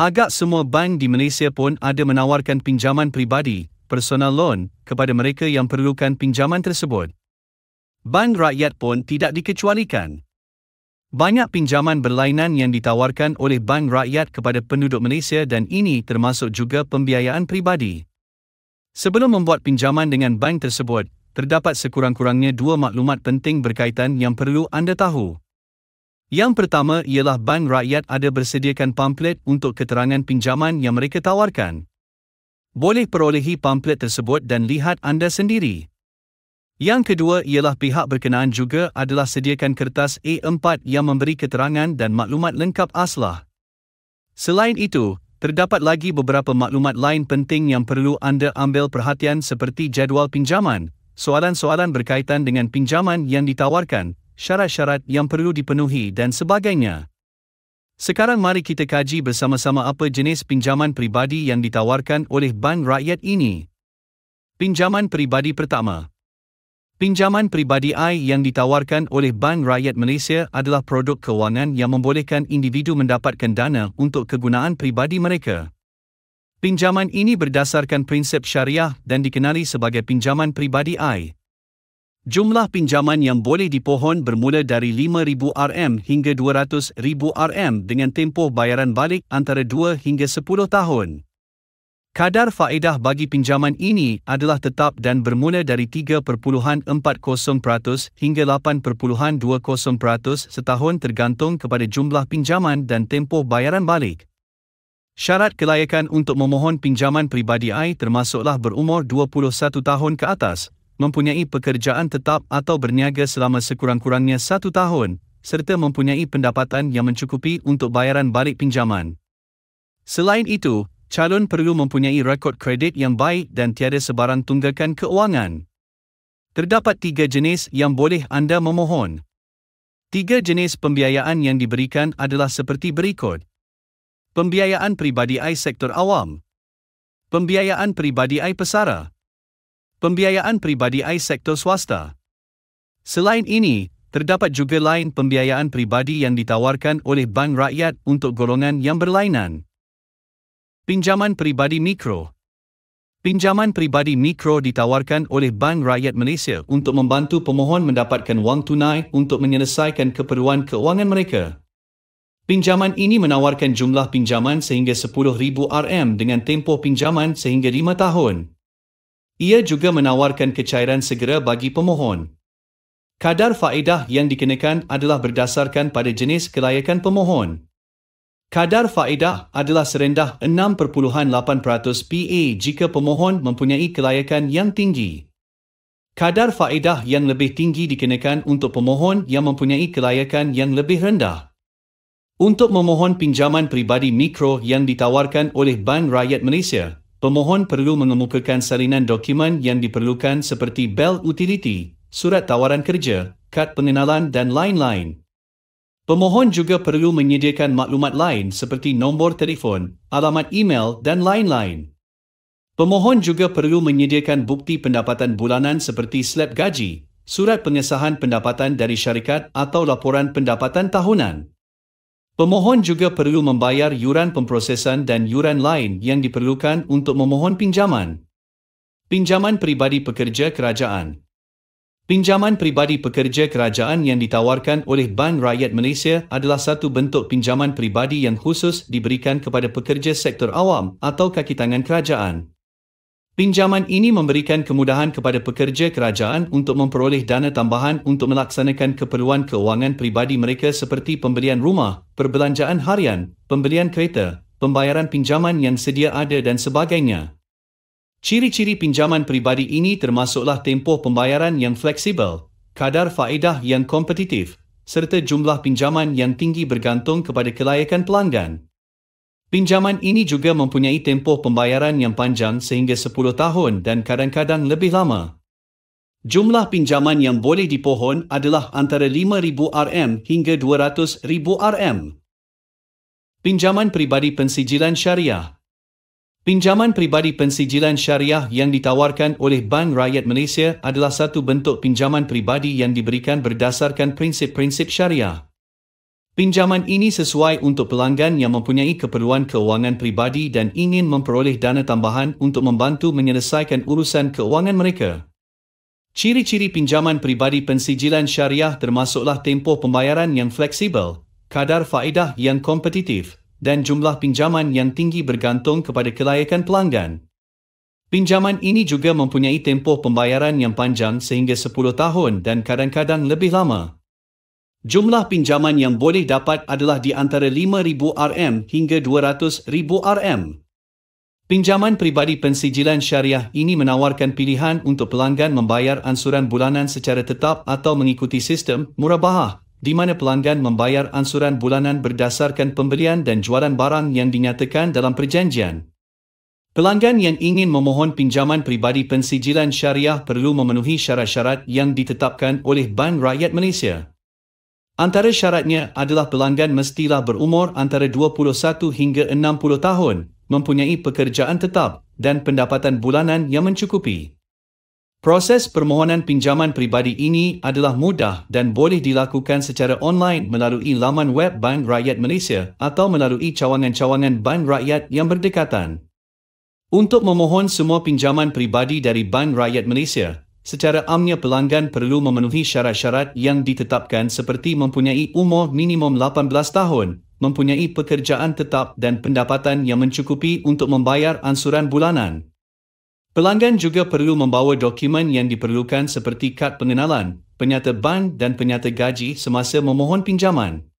Agak semua bank di Malaysia pun ada menawarkan pinjaman peribadi, personal loan, kepada mereka yang perlukan pinjaman tersebut. Bank rakyat pun tidak dikecualikan. Banyak pinjaman berlainan yang ditawarkan oleh bank rakyat kepada penduduk Malaysia dan ini termasuk juga pembiayaan peribadi. Sebelum membuat pinjaman dengan bank tersebut, terdapat sekurang-kurangnya dua maklumat penting berkaitan yang perlu anda tahu. Yang pertama ialah bank rakyat ada bersediakan pamplet untuk keterangan pinjaman yang mereka tawarkan. Boleh perolehi pamplet tersebut dan lihat anda sendiri. Yang kedua ialah pihak berkenaan juga adalah sediakan kertas A4 yang memberi keterangan dan maklumat lengkap aslah. Selain itu, terdapat lagi beberapa maklumat lain penting yang perlu anda ambil perhatian seperti jadual pinjaman, soalan-soalan berkaitan dengan pinjaman yang ditawarkan, syarat-syarat yang perlu dipenuhi dan sebagainya. Sekarang mari kita kaji bersama-sama apa jenis pinjaman peribadi yang ditawarkan oleh bank rakyat ini. Pinjaman peribadi pertama. Pinjaman peribadi AI yang ditawarkan oleh Bank Rakyat Malaysia adalah produk kewangan yang membolehkan individu mendapatkan dana untuk kegunaan peribadi mereka. Pinjaman ini berdasarkan prinsip syariah dan dikenali sebagai pinjaman peribadi AI. Jumlah pinjaman yang boleh dipohon bermula dari 5,000 RM hingga 200,000 RM dengan tempoh bayaran balik antara 2 hingga 10 tahun. Kadar faedah bagi pinjaman ini adalah tetap dan bermula dari 3.40% hingga 8.20% setahun tergantung kepada jumlah pinjaman dan tempoh bayaran balik. Syarat kelayakan untuk memohon pinjaman peribadi AI termasuklah berumur 21 tahun ke atas, mempunyai pekerjaan tetap atau berniaga selama sekurang-kurangnya satu tahun, serta mempunyai pendapatan yang mencukupi untuk bayaran balik pinjaman. Selain itu, calon perlu mempunyai rekod kredit yang baik dan tiada sebarang tunggakan keuangan. Terdapat tiga jenis yang boleh anda memohon. Tiga jenis pembiayaan yang diberikan adalah seperti berikut. Pembiayaan peribadi AI sektor awam. Pembiayaan peribadi AI pesara pembiayaan pribadi AI sektor swasta. Selain ini, terdapat juga lain pembiayaan pribadi yang ditawarkan oleh bank rakyat untuk golongan yang berlainan. Pinjaman pribadi mikro Pinjaman pribadi mikro ditawarkan oleh Bank Rakyat Malaysia untuk membantu pemohon mendapatkan wang tunai untuk menyelesaikan keperluan keuangan mereka. Pinjaman ini menawarkan jumlah pinjaman sehingga 10,000 RM dengan tempoh pinjaman sehingga 5 tahun. Ia juga menawarkan kecairan segera bagi pemohon. Kadar faedah yang dikenakan adalah berdasarkan pada jenis kelayakan pemohon. Kadar faedah adalah serendah 6.8% PA jika pemohon mempunyai kelayakan yang tinggi. Kadar faedah yang lebih tinggi dikenakan untuk pemohon yang mempunyai kelayakan yang lebih rendah. Untuk memohon pinjaman peribadi mikro yang ditawarkan oleh Bank Rakyat Malaysia, pemohon perlu mengemukakan salinan dokumen yang diperlukan seperti bel utiliti, surat tawaran kerja, kad pengenalan dan lain-lain. Pemohon juga perlu menyediakan maklumat lain seperti nombor telefon, alamat email dan lain-lain. Pemohon juga perlu menyediakan bukti pendapatan bulanan seperti slip gaji, surat pengesahan pendapatan dari syarikat atau laporan pendapatan tahunan. Pemohon juga perlu membayar yuran pemprosesan dan yuran lain yang diperlukan untuk memohon pinjaman. Pinjaman Pribadi Pekerja Kerajaan Pinjaman pribadi pekerja kerajaan yang ditawarkan oleh Bank Rakyat Malaysia adalah satu bentuk pinjaman pribadi yang khusus diberikan kepada pekerja sektor awam atau kaki tangan kerajaan. Pinjaman ini memberikan kemudahan kepada pekerja kerajaan untuk memperoleh dana tambahan untuk melaksanakan keperluan keuangan peribadi mereka seperti pembelian rumah, perbelanjaan harian, pembelian kereta, pembayaran pinjaman yang sedia ada dan sebagainya. Ciri-ciri pinjaman peribadi ini termasuklah tempoh pembayaran yang fleksibel, kadar faedah yang kompetitif, serta jumlah pinjaman yang tinggi bergantung kepada kelayakan pelanggan. Pinjaman ini juga mempunyai tempoh pembayaran yang panjang sehingga 10 tahun dan kadang-kadang lebih lama. Jumlah pinjaman yang boleh dipohon adalah antara 5,000 RM hingga 200,000 RM. Pinjaman Pribadi Pensijilan Syariah Pinjaman pribadi pensijilan syariah yang ditawarkan oleh Bank Rakyat Malaysia adalah satu bentuk pinjaman pribadi yang diberikan berdasarkan prinsip-prinsip syariah. Pinjaman ini sesuai untuk pelanggan yang mempunyai keperluan keuangan pribadi dan ingin memperoleh dana tambahan untuk membantu menyelesaikan urusan keuangan mereka. Ciri-ciri pinjaman pribadi pensijilan syariah termasuklah tempoh pembayaran yang fleksibel, kadar faedah yang kompetitif, dan jumlah pinjaman yang tinggi bergantung kepada kelayakan pelanggan. Pinjaman ini juga mempunyai tempoh pembayaran yang panjang sehingga 10 tahun dan kadang-kadang lebih lama. Jumlah pinjaman yang boleh dapat adalah di antara 5,000 RM hingga 200,000 RM. Pinjaman peribadi pensijilan syariah ini menawarkan pilihan untuk pelanggan membayar ansuran bulanan secara tetap atau mengikuti sistem murabahah di mana pelanggan membayar ansuran bulanan berdasarkan pembelian dan jualan barang yang dinyatakan dalam perjanjian. Pelanggan yang ingin memohon pinjaman peribadi pensijilan syariah perlu memenuhi syarat-syarat yang ditetapkan oleh Bank Rakyat Malaysia. Antara syaratnya adalah pelanggan mestilah berumur antara 21 hingga 60 tahun, mempunyai pekerjaan tetap dan pendapatan bulanan yang mencukupi. Proses permohonan pinjaman peribadi ini adalah mudah dan boleh dilakukan secara online melalui laman web Bank Rakyat Malaysia atau melalui cawangan-cawangan Bank Rakyat yang berdekatan. Untuk memohon semua pinjaman peribadi dari Bank Rakyat Malaysia, Secara amnya pelanggan perlu memenuhi syarat-syarat yang ditetapkan seperti mempunyai umur minimum 18 tahun, mempunyai pekerjaan tetap dan pendapatan yang mencukupi untuk membayar ansuran bulanan. Pelanggan juga perlu membawa dokumen yang diperlukan seperti kad pengenalan, penyata ban dan penyata gaji semasa memohon pinjaman.